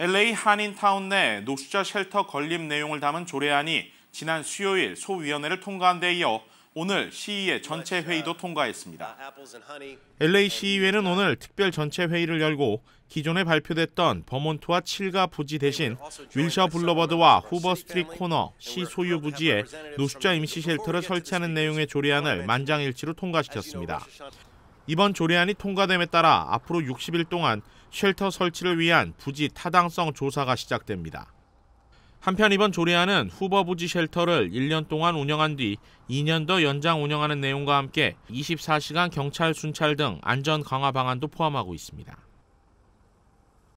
LA 한인타운 내 노숙자 쉘터 건립 내용을 담은 조례안이 지난 수요일 소위원회를 통과한 데 이어 오늘 시의회 전체 회의도 통과했습니다. LA 시의회는 오늘 특별 전체 회의를 열고 기존에 발표됐던 버몬트와 7가 부지 대신 윌셔 블러버드와 후버 스트릿 코너 시 소유 부지에 노숙자 임시 쉘터를 설치하는 내용의 조례안을 만장일치로 통과시켰습니다. 이번 조례안이 통과됨에 따라 앞으로 60일 동안 쉘터 설치를 위한 부지 타당성 조사가 시작됩니다. 한편 이번 조례안은 후보 부지 쉘터를 1년 동안 운영한 뒤 2년 더 연장 운영하는 내용과 함께 24시간 경찰 순찰 등 안전 강화 방안도 포함하고 있습니다.